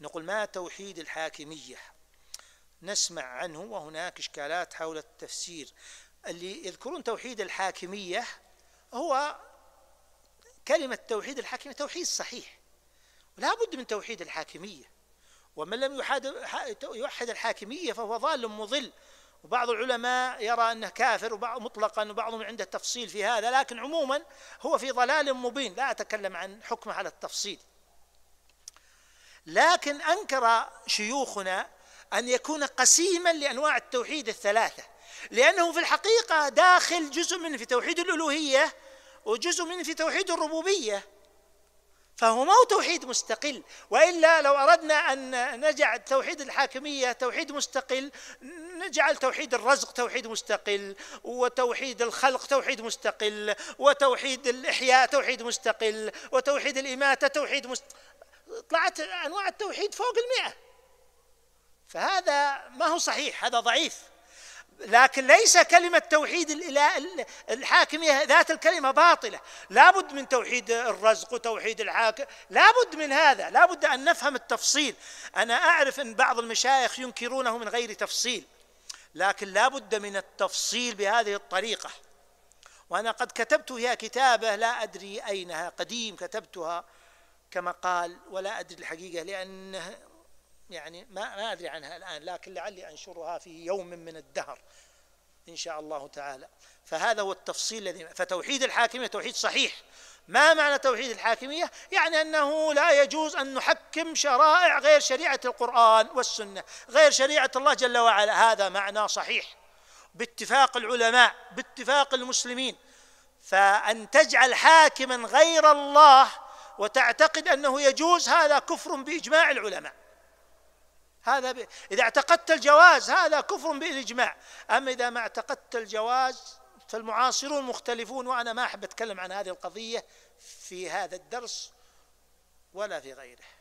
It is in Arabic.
نقول ما توحيد الحاكمية نسمع عنه وهناك إشكالات حول التفسير اللي يذكرون توحيد الحاكمية هو كلمة توحيد الحاكمية توحيد صحيح لا بد من توحيد الحاكمية ومن لم يوحد الحاكمية فهو ضال مضل وبعض العلماء يرى أنه كافر وبعض مطلقا وبعضهم عنده تفصيل في هذا لكن عموما هو في ضلال مبين لا أتكلم عن حكمه على التفصيل لكن انكر شيوخنا ان يكون قسيما لانواع التوحيد الثلاثه لانه في الحقيقه داخل جزء منه في توحيد الالوهيه وجزء منه في توحيد الربوبيه فهو ما هو توحيد مستقل والا لو اردنا ان نجعل توحيد الحاكميه توحيد مستقل نجعل توحيد الرزق توحيد مستقل وتوحيد الخلق توحيد مستقل وتوحيد الاحياء توحيد مستقل وتوحيد الاماته توحيد مستقل طلعت أنواع التوحيد فوق المئة فهذا ما هو صحيح هذا ضعيف لكن ليس كلمة توحيد الإله الحاكمية ذات الكلمة باطلة لابد من توحيد الرزق وتوحيد الحاكم لابد من هذا لابد أن نفهم التفصيل أنا أعرف أن بعض المشايخ ينكرونه من غير تفصيل لكن لابد من التفصيل بهذه الطريقة وأنا قد كتبت فيها كتابة لا أدري أينها قديم كتبتها كما قال ولا أدري الحقيقة لأنه يعني ما ما أدري عنها الآن لكن لعلي أنشرها في يوم من الدهر إن شاء الله تعالى فهذا هو التفصيل الذي فتوحيد الحاكمية توحيد صحيح ما معنى توحيد الحاكمية؟ يعني أنه لا يجوز أن نحكم شرائع غير شريعة القرآن والسنة غير شريعة الله جل وعلا هذا معنى صحيح باتفاق العلماء باتفاق المسلمين فأن تجعل حاكما غير الله وتعتقد انه يجوز هذا كفر باجماع العلماء هذا ب... اذا اعتقدت الجواز هذا كفر بالاجماع اما اذا ما اعتقدت الجواز فالمعاصرون مختلفون وانا ما احب اتكلم عن هذه القضيه في هذا الدرس ولا في غيره